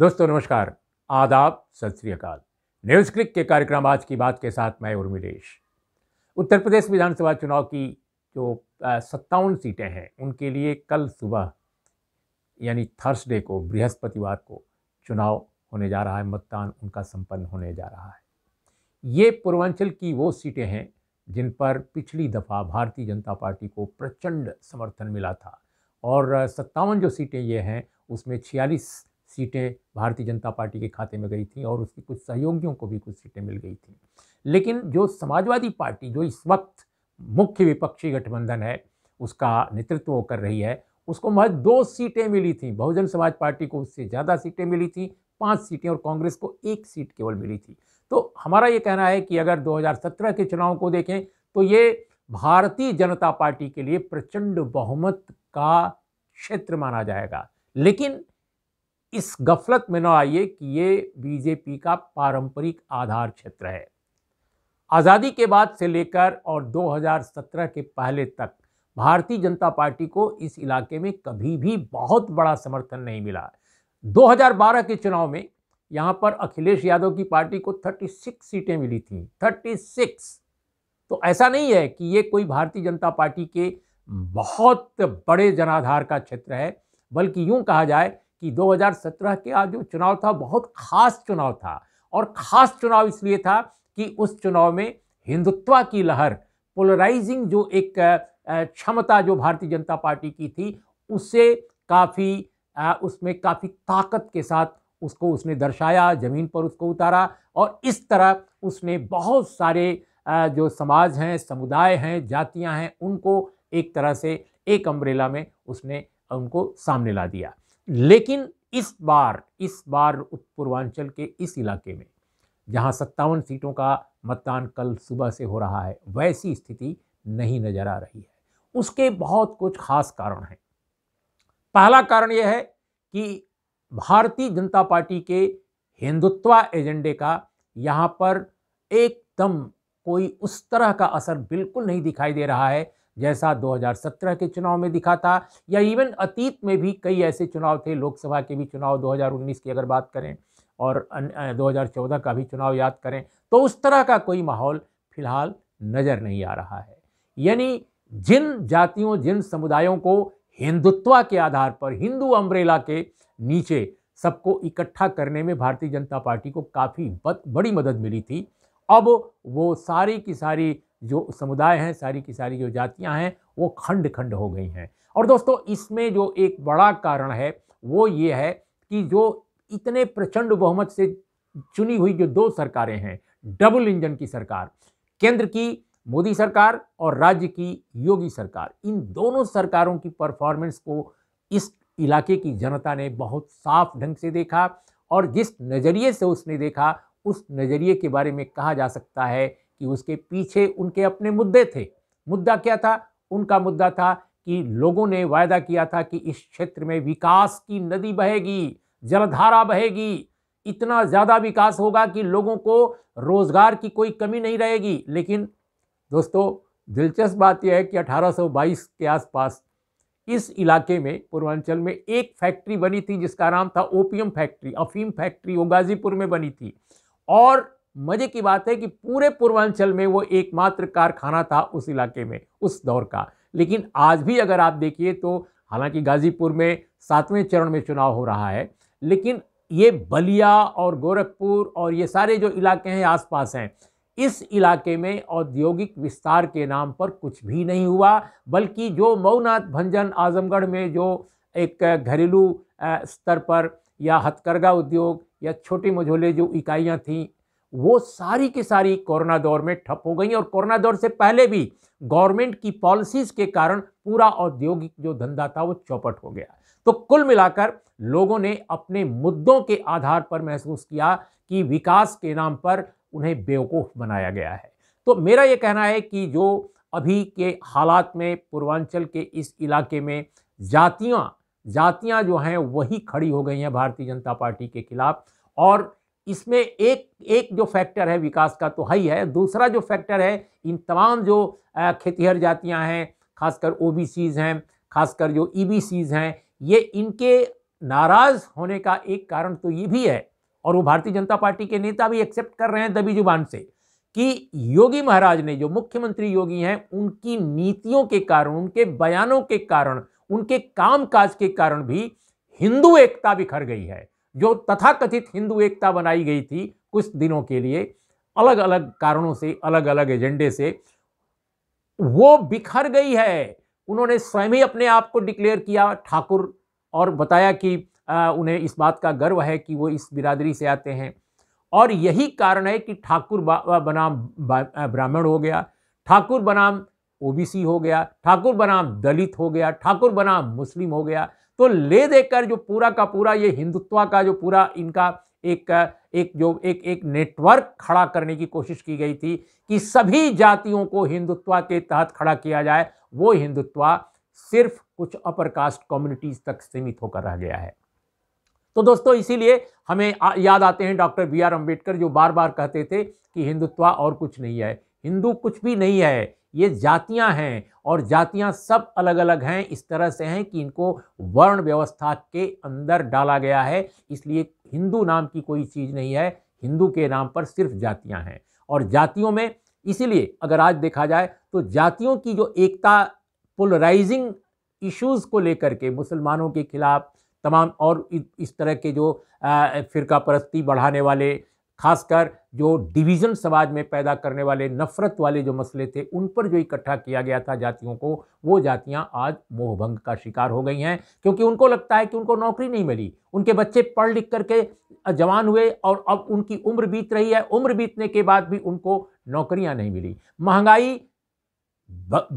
दोस्तों नमस्कार आदाब सत श्रीकाल न्यूज़ क्लिक के कार्यक्रम आज की बात के साथ मैं उर्मिलेश उत्तर प्रदेश विधानसभा चुनाव की जो सत्तावन सीटें हैं उनके लिए कल सुबह यानी थर्सडे को बृहस्पतिवार को चुनाव होने जा रहा है मतदान उनका संपन्न होने जा रहा है ये पूर्वांचल की वो सीटें हैं जिन पर पिछली दफ़ा भारतीय जनता पार्टी को प्रचंड समर्थन मिला था और सत्तावन जो सीटें ये हैं उसमें छियालीस सीटें भारतीय जनता पार्टी के खाते में गई थी और उसके कुछ सहयोगियों को भी कुछ सीटें मिल गई थी लेकिन जो समाजवादी पार्टी जो इस वक्त मुख्य विपक्षी गठबंधन है उसका नेतृत्व कर रही है उसको महज दो सीटें मिली थी बहुजन समाज पार्टी को उससे ज़्यादा सीटें मिली थी पाँच सीटें और कांग्रेस को एक सीट केवल मिली थी तो हमारा ये कहना है कि अगर 2017 के चुनाव को देखें तो ये भारतीय जनता पार्टी के लिए प्रचंड बहुमत का क्षेत्र माना जाएगा लेकिन इस गफलत में ना आइए कि ये बीजेपी का पारंपरिक आधार क्षेत्र है आज़ादी के बाद से लेकर और 2017 के पहले तक भारतीय जनता पार्टी को इस इलाके में कभी भी बहुत बड़ा समर्थन नहीं मिला 2012 के चुनाव में यहाँ पर अखिलेश यादव की पार्टी को 36 सीटें मिली थी 36 तो ऐसा नहीं है कि ये कोई भारतीय जनता पार्टी के बहुत बड़े जनाधार का क्षेत्र है बल्कि यूं कहा जाए कि 2017 के आज जो चुनाव था बहुत खास चुनाव था और ख़ास चुनाव इसलिए था कि उस चुनाव में हिंदुत्वा की लहर पोलराइजिंग जो एक क्षमता जो भारतीय जनता पार्टी की थी उसे काफ़ी उसमें काफ़ी ताकत के साथ उसको उसने दर्शाया ज़मीन पर उसको उतारा और इस तरह उसने बहुत सारे जो समाज हैं समुदाय हैं जातियां हैं उनको एक तरह से एक अम्ब्रेला में उसने उनको सामने ला दिया लेकिन इस बार इस बार पूर्वांचल के इस इलाके में जहां सत्तावन सीटों का मतदान कल सुबह से हो रहा है वैसी स्थिति नहीं नजर आ रही है उसके बहुत कुछ खास कारण हैं पहला कारण यह है कि भारतीय जनता पार्टी के हिंदुत्व एजेंडे का यहाँ पर एकदम कोई उस तरह का असर बिल्कुल नहीं दिखाई दे रहा है जैसा 2017 के चुनाव में दिखा था या इवन अतीत में भी कई ऐसे चुनाव थे लोकसभा के भी चुनाव 2019 की अगर बात करें और 2014 का भी चुनाव याद करें तो उस तरह का कोई माहौल फिलहाल नज़र नहीं आ रहा है यानी जिन जातियों जिन समुदायों को हिंदुत्व के आधार पर हिंदू अम्ब्रेला के नीचे सबको इकट्ठा करने में भारतीय जनता पार्टी को काफ़ी बड़ी मदद मिली थी अब वो सारी की सारी जो समुदाय हैं सारी की सारी जो जातियाँ हैं वो खंड खंड हो गई हैं और दोस्तों इसमें जो एक बड़ा कारण है वो ये है कि जो इतने प्रचंड बहुमत से चुनी हुई जो दो सरकारें हैं डबल इंजन की सरकार केंद्र की मोदी सरकार और राज्य की योगी सरकार इन दोनों सरकारों की परफॉर्मेंस को इस इलाके की जनता ने बहुत साफ ढंग से देखा और जिस नज़रिए से उसने देखा उस नज़रिए के बारे में कहा जा सकता है कि उसके पीछे उनके अपने मुद्दे थे मुद्दा क्या था उनका मुद्दा था कि लोगों ने वायदा किया था कि इस क्षेत्र में विकास की नदी बहेगी जलधारा बहेगी इतना ज़्यादा विकास होगा कि लोगों को रोज़गार की कोई कमी नहीं रहेगी लेकिन दोस्तों दिलचस्प बात यह है कि 1822 के आसपास इस इलाके में पूर्वांचल में एक फैक्ट्री बनी थी जिसका नाम था ओपियम फैक्ट्री अफीम फैक्ट्री वो गाजीपुर में बनी थी और मजे की बात है कि पूरे पूर्वांचल में वो एकमात्र कारखाना था उस इलाके में उस दौर का लेकिन आज भी अगर आप देखिए तो हालांकि गाजीपुर में सातवें चरण में चुनाव हो रहा है लेकिन ये बलिया और गोरखपुर और ये सारे जो इलाके हैं आसपास हैं इस इलाके में औद्योगिक विस्तार के नाम पर कुछ भी नहीं हुआ बल्कि जो मऊनाथ भंजन आजमगढ़ में जो एक घरेलू स्तर पर या हथकरघा उद्योग या छोटी मझोले जो इकाइयाँ थीं वो सारी की सारी कोरोना दौर में ठप हो गई और कोरोना दौर से पहले भी गवर्नमेंट की पॉलिसीज के कारण पूरा औद्योगिक जो धंधा था वो चौपट हो गया तो कुल मिलाकर लोगों ने अपने मुद्दों के आधार पर महसूस किया कि विकास के नाम पर उन्हें बेवकूफ़ बनाया गया है तो मेरा ये कहना है कि जो अभी के हालात में पूर्वांचल के इस इलाके में जातियाँ जातियाँ जो हैं वही खड़ी हो गई हैं भारतीय जनता पार्टी के खिलाफ और इसमें एक एक जो फैक्टर है विकास का तो है ही है दूसरा जो फैक्टर है इन तमाम जो खेतीहर जातियाँ हैं खासकर ओ हैं खासकर जो ई e हैं ये इनके नाराज़ होने का एक कारण तो ये भी है और वो भारतीय जनता पार्टी के नेता भी एक्सेप्ट कर रहे हैं दबी जुबान से कि योगी महाराज ने जो मुख्यमंत्री योगी हैं उनकी नीतियों के कारण उनके बयानों के कारण उनके काम काज के कारण भी हिंदू एकता बिखर गई है जो तथाकथित हिंदू एकता बनाई गई थी कुछ दिनों के लिए अलग अलग कारणों से अलग अलग एजेंडे से वो बिखर गई है उन्होंने स्वयं ही अपने आप को डिक्लेयर किया ठाकुर और बताया कि आ, उन्हें इस बात का गर्व है कि वो इस बिरादरी से आते हैं और यही कारण है कि ठाकुर बनाम ब्राह्मण हो गया ठाकुर बनाम ओबीसी हो गया ठाकुर बनाम दलित हो गया ठाकुर बनाम मुस्लिम हो गया तो ले देकर जो पूरा का पूरा ये हिंदुत्व का जो पूरा इनका एक एक जो एक एक नेटवर्क खड़ा करने की कोशिश की गई थी कि सभी जातियों को हिंदुत्व के तहत खड़ा किया जाए वो हिंदुत्व सिर्फ कुछ अपर कास्ट कम्युनिटीज तक सीमित होकर रह गया है तो दोस्तों इसीलिए हमें याद आते हैं डॉक्टर बी आर अम्बेडकर जो बार बार कहते थे कि हिंदुत्व और कुछ नहीं है हिंदू कुछ भी नहीं है ये जातियां हैं और जातियां सब अलग अलग हैं इस तरह से हैं कि इनको वर्ण व्यवस्था के अंदर डाला गया है इसलिए हिंदू नाम की कोई चीज़ नहीं है हिंदू के नाम पर सिर्फ जातियां हैं और जातियों में इसीलिए अगर आज देखा जाए तो जातियों की जो एकता पोलराइजिंग इश्यूज़ को लेकर के मुसलमानों के खिलाफ तमाम और इस तरह के जो फ़िरका परस्ती बढ़ाने वाले खासकर जो डिवीज़न समाज में पैदा करने वाले नफ़रत वाले जो मसले थे उन पर जो इकट्ठा किया गया था जातियों को वो जातियां आज मोहभंग का शिकार हो गई हैं क्योंकि उनको लगता है कि उनको नौकरी नहीं मिली उनके बच्चे पढ़ लिख करके जवान हुए और अब उनकी उम्र बीत रही है उम्र बीतने के बाद भी उनको नौकरियाँ नहीं मिली महंगाई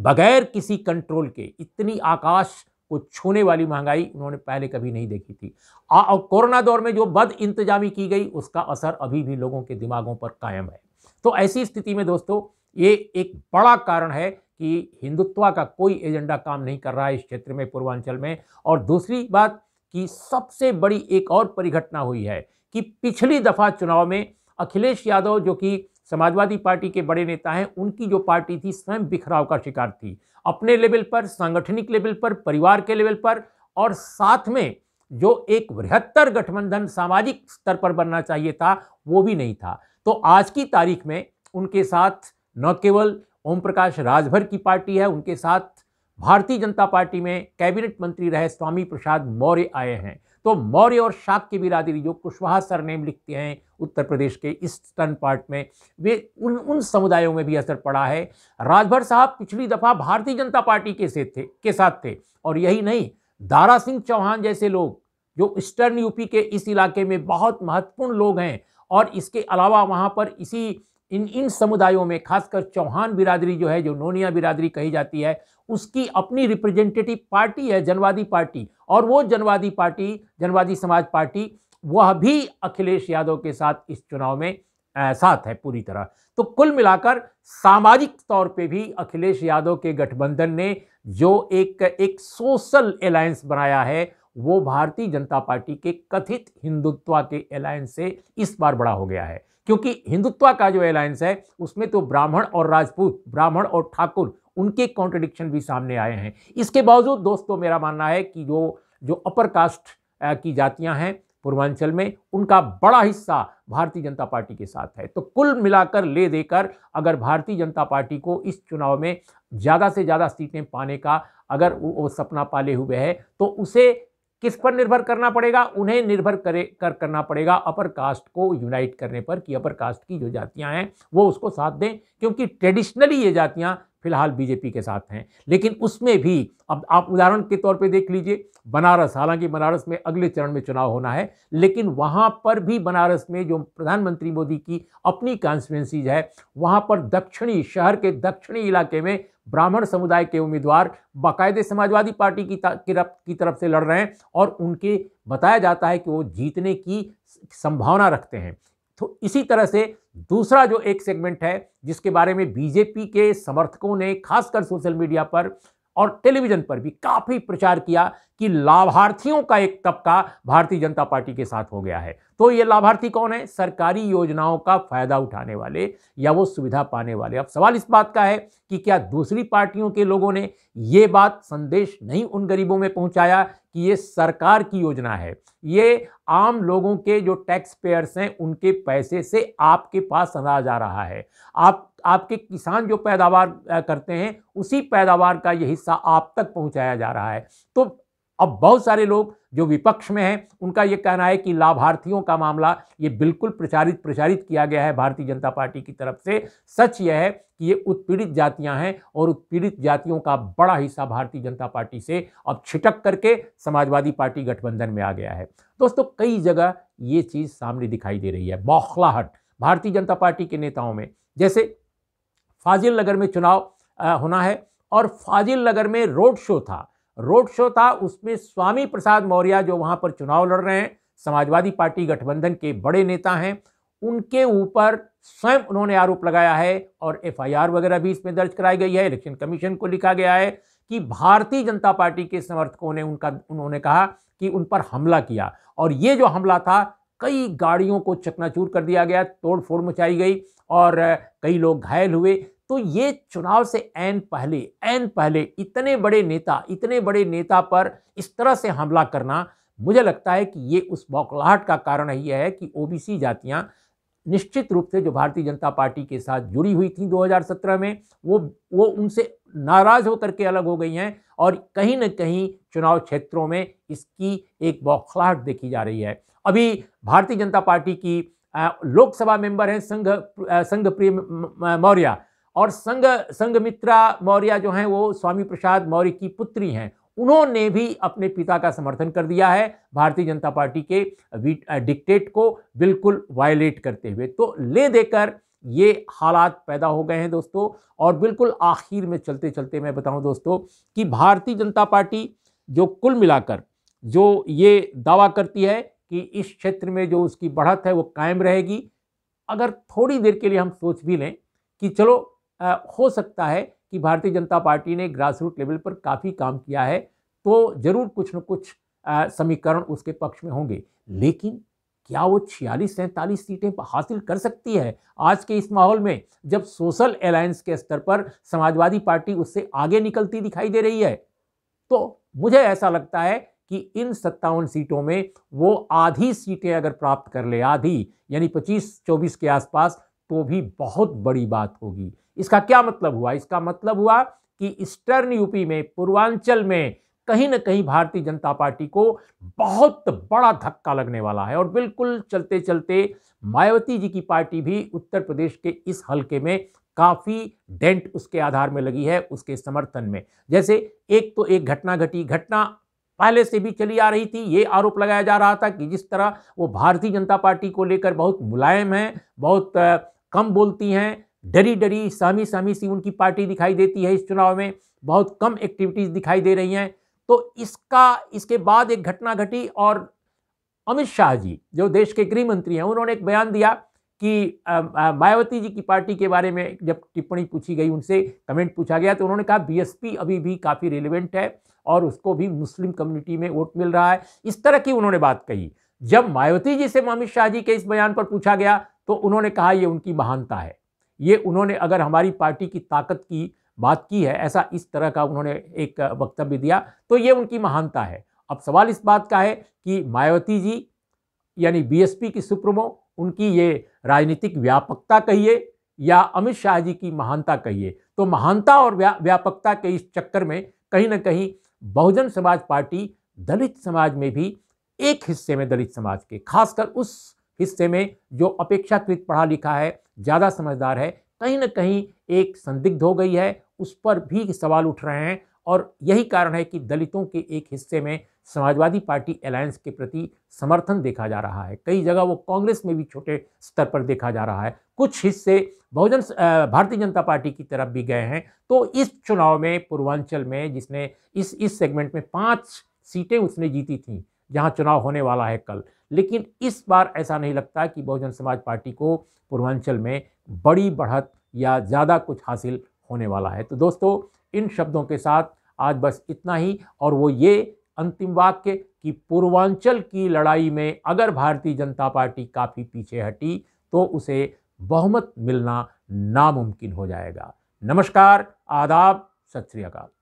बगैर किसी कंट्रोल के इतनी आकाश को छूने वाली महंगाई उन्होंने पहले कभी नहीं देखी थी और कोरोना दौर में जो बद इंतजामी की गई उसका असर अभी भी लोगों के दिमागों पर कायम है तो ऐसी स्थिति में दोस्तों ये एक बड़ा कारण है कि हिंदुत्व का कोई एजेंडा काम नहीं कर रहा है इस क्षेत्र में पूर्वांचल में और दूसरी बात कि सबसे बड़ी एक और परिघटना हुई है कि पिछली दफ़ा चुनाव में अखिलेश यादव जो कि समाजवादी पार्टी के बड़े नेता हैं उनकी जो पार्टी थी स्वयं बिखराव का शिकार थी अपने लेवल पर सांगठनिक लेवल पर परिवार के लेवल पर और साथ में जो एक बृहत्तर गठबंधन सामाजिक स्तर पर बनना चाहिए था वो भी नहीं था तो आज की तारीख में उनके साथ न केवल ओम प्रकाश राजभर की पार्टी है उनके साथ भारतीय जनता पार्टी में कैबिनेट मंत्री रहे स्वामी प्रसाद मौर्य आए हैं तो मौर्य और शाक की बिरादरी जो कुशवाहा सर नेम लिखते हैं उत्तर प्रदेश के ईस्टर्न पार्ट में वे उन उन समुदायों में भी असर पड़ा है राजभर साहब पिछली दफ़ा भारतीय जनता पार्टी के से थे के साथ थे और यही नहीं दारा सिंह चौहान जैसे लोग जो ईस्टर्न यूपी के इस इलाके में बहुत महत्वपूर्ण लोग हैं और इसके अलावा वहाँ पर इसी इन इन समुदायों में खासकर चौहान बिरादरी जो है जो नोनिया बिरादरी कही जाती है उसकी अपनी रिप्रेजेंटेटिव पार्टी है जनवादी पार्टी और वो जनवादी पार्टी जनवादी समाज पार्टी वह भी अखिलेश यादव के साथ इस चुनाव में आ, साथ है पूरी तरह तो कुल मिलाकर सामाजिक तौर पे भी अखिलेश यादव के गठबंधन ने जो एक एक सोशल अलायंस बनाया है वो भारतीय जनता पार्टी के कथित हिंदुत्व के अलायंस से इस बार बड़ा हो गया है क्योंकि हिंदुत्व का जो अलायंस है उसमें तो ब्राह्मण और राजपूत ब्राह्मण और ठाकुर उनके कॉन्ट्रडिक्शन भी सामने आए हैं इसके बावजूद दोस्तों मेरा मानना है कि जो जो अपर कास्ट की जातियां हैं पूर्वांचल में उनका बड़ा हिस्सा भारतीय जनता पार्टी के साथ है तो कुल मिलाकर ले देकर अगर भारतीय जनता पार्टी को इस चुनाव में ज़्यादा से ज़्यादा सीटें पाने का अगर वो सपना पाले हुए है तो उसे किस पर निर्भर करना पड़ेगा उन्हें निर्भर करे कर करना पड़ेगा अपर कास्ट को यूनाइट करने पर कि अपर कास्ट की जो जातियां हैं वो उसको साथ दें क्योंकि ट्रेडिशनली ये जातियां फिलहाल बीजेपी के साथ हैं लेकिन उसमें भी अब आप उदाहरण के तौर पे देख लीजिए बनारस हालांकि बनारस में अगले चरण में चुनाव होना है लेकिन वहाँ पर भी बनारस में जो प्रधानमंत्री मोदी की अपनी कॉन्स्टिट्यूंसीज है वहाँ पर दक्षिणी शहर के दक्षिणी इलाके में ब्राह्मण समुदाय के उम्मीदवार बाकायदे समाजवादी पार्टी की, की तरफ से लड़ रहे हैं और उनके बताया जाता है कि वो जीतने की संभावना रखते हैं तो इसी तरह से दूसरा जो एक सेगमेंट है जिसके बारे में बीजेपी के समर्थकों ने खासकर सोशल मीडिया पर और टेलीविजन पर भी काफ़ी प्रचार किया कि लाभार्थियों का एक तबका भारतीय जनता पार्टी के साथ हो गया है तो ये लाभार्थी कौन है सरकारी योजनाओं का फायदा उठाने वाले या वो सुविधा पाने वाले अब सवाल इस बात का है कि क्या दूसरी पार्टियों के लोगों ने ये बात संदेश नहीं उन गरीबों में पहुंचाया कि ये सरकार की योजना है ये आम लोगों के जो टैक्स पेयर्स हैं उनके पैसे से आपके पास अनाज आ रहा है आप आपके किसान जो पैदावार करते हैं उसी पैदावार का ये हिस्सा आप तक पहुंचाया जा रहा है तो अब बहुत सारे लोग जो विपक्ष में हैं उनका ये कहना है कि लाभार्थियों का मामला ये बिल्कुल प्रचारित प्रचारित किया गया है भारतीय जनता पार्टी की तरफ से सच यह है कि ये उत्पीड़ित जातियां हैं और उत्पीड़ित जातियों का बड़ा हिस्सा भारतीय जनता पार्टी से अब छिटक करके समाजवादी पार्टी गठबंधन में आ गया है दोस्तों कई जगह ये चीज़ सामने दिखाई दे रही है बौखलाहट भारतीय जनता पार्टी के नेताओं में जैसे फाजिल नगर में चुनाव होना है और फाजिल नगर में रोड शो था रोड शो था उसमें स्वामी प्रसाद मौर्य जो वहाँ पर चुनाव लड़ रहे हैं समाजवादी पार्टी गठबंधन के बड़े नेता हैं उनके ऊपर स्वयं उन्होंने आरोप लगाया है और एफआईआर वगैरह भी इसमें दर्ज कराई गई है इलेक्शन कमीशन को लिखा गया है कि भारतीय जनता पार्टी के समर्थकों ने उनका उन्होंने कहा कि उन पर हमला किया और ये जो हमला था कई गाड़ियों को चकनाचूर कर दिया गया तोड़फोड़ मचाई गई और कई लोग घायल हुए तो ये चुनाव से एन पहले एन पहले इतने बड़े नेता इतने बड़े नेता पर इस तरह से हमला करना मुझे लगता है कि ये उस बौखलाहट का कारण ही है कि ओबीसी जातियां निश्चित रूप से जो भारतीय जनता पार्टी के साथ जुड़ी हुई थी 2017 में वो वो उनसे नाराज होकर के अलग हो गई हैं और कहीं ना कहीं चुनाव क्षेत्रों में इसकी एक बौखलाहट देखी जा रही है अभी भारतीय जनता पार्टी की लोकसभा मेंबर हैं संघ संघ प्रिय मौर्य और संग संगमित्रा मौर्य जो हैं वो स्वामी प्रसाद मौर्य की पुत्री हैं उन्होंने भी अपने पिता का समर्थन कर दिया है भारतीय जनता पार्टी के डिक्टेट को बिल्कुल वायलेट करते हुए तो ले देकर ये हालात पैदा हो गए हैं दोस्तों और बिल्कुल आखिर में चलते चलते मैं बताऊं दोस्तों कि भारतीय जनता पार्टी जो कुल मिलाकर जो ये दावा करती है कि इस क्षेत्र में जो उसकी बढ़त है वो कायम रहेगी अगर थोड़ी देर के लिए हम सोच भी लें कि चलो आ, हो सकता है कि भारतीय जनता पार्टी ने ग्रास रूट लेवल पर काफ़ी काम किया है तो ज़रूर कुछ न कुछ समीकरण उसके पक्ष में होंगे लेकिन क्या वो छियालीस सैंतालीस सीटें हासिल कर सकती है आज के इस माहौल में जब सोशल अलायंस के स्तर पर समाजवादी पार्टी उससे आगे निकलती दिखाई दे रही है तो मुझे ऐसा लगता है कि इन सत्तावन सीटों में वो आधी सीटें अगर प्राप्त कर ले आधी यानी 25-24 के आसपास तो भी बहुत बड़ी बात होगी इसका क्या मतलब हुआ इसका मतलब हुआ कि ईस्टर्न यूपी में पूर्वांचल में कहीं ना कहीं भारतीय जनता पार्टी को बहुत बड़ा धक्का लगने वाला है और बिल्कुल चलते चलते मायावती जी की पार्टी भी उत्तर प्रदेश के इस हलके में काफ़ी डेंट उसके आधार में लगी है उसके समर्थन में जैसे एक तो एक घटना घटी घटना पहले से भी चली आ रही थी ये आरोप लगाया जा रहा था कि जिस तरह वो भारतीय जनता पार्टी को लेकर बहुत मुलायम हैं बहुत कम बोलती हैं डरी डरी सामी सामी सी उनकी पार्टी दिखाई देती है इस चुनाव में बहुत कम एक्टिविटीज़ दिखाई दे रही हैं तो इसका इसके बाद एक घटना घटी और अमित शाह जी जो देश के गृह मंत्री हैं उन्होंने एक बयान दिया कि मायावती जी की पार्टी के बारे में जब टिप्पणी पूछी गई उनसे कमेंट पूछा गया तो उन्होंने कहा बीएसपी अभी भी काफ़ी रिलेवेंट है और उसको भी मुस्लिम कम्युनिटी में वोट मिल रहा है इस तरह की उन्होंने बात कही जब मायावती जी से अमित शाह जी के इस बयान पर पूछा गया तो उन्होंने कहा ये उनकी महानता है ये उन्होंने अगर हमारी पार्टी की ताकत की बात की है ऐसा इस तरह का उन्होंने एक वक्तव्य दिया तो ये उनकी महानता है अब सवाल इस बात का है कि मायावती जी यानी बीएसपी की सुप्रमो उनकी ये राजनीतिक व्यापकता कहिए या अमित शाह जी की महानता कहिए तो महानता और व्या, व्यापकता के इस चक्कर में कहीं ना कहीं बहुजन समाज पार्टी दलित समाज में भी एक हिस्से में दलित समाज के खासकर उस हिस्से में जो अपेक्षाकृत पढ़ा लिखा है ज़्यादा समझदार है कहीं ना कहीं एक संदिग्ध हो गई है उस पर भी सवाल उठ रहे हैं और यही कारण है कि दलितों के एक हिस्से में समाजवादी पार्टी अलायंस के प्रति समर्थन देखा जा रहा है कई जगह वो कांग्रेस में भी छोटे स्तर पर देखा जा रहा है कुछ हिस्से बहुजन भारतीय जनता पार्टी की तरफ भी गए हैं तो इस चुनाव में पूर्वांचल में जिसने इस इस सेगमेंट में पाँच सीटें उसने जीती थी जहाँ चुनाव होने वाला है कल लेकिन इस बार ऐसा नहीं लगता कि बहुजन समाज पार्टी को पूर्वांचल में बड़ी बढ़त या ज़्यादा कुछ हासिल होने वाला है तो दोस्तों इन शब्दों के साथ आज बस इतना ही और वो ये अंतिम वाक्य कि पूर्वांचल की लड़ाई में अगर भारतीय जनता पार्टी काफ़ी पीछे हटी तो उसे बहुमत मिलना नामुमकिन हो जाएगा नमस्कार आदाब सत श्रीकाल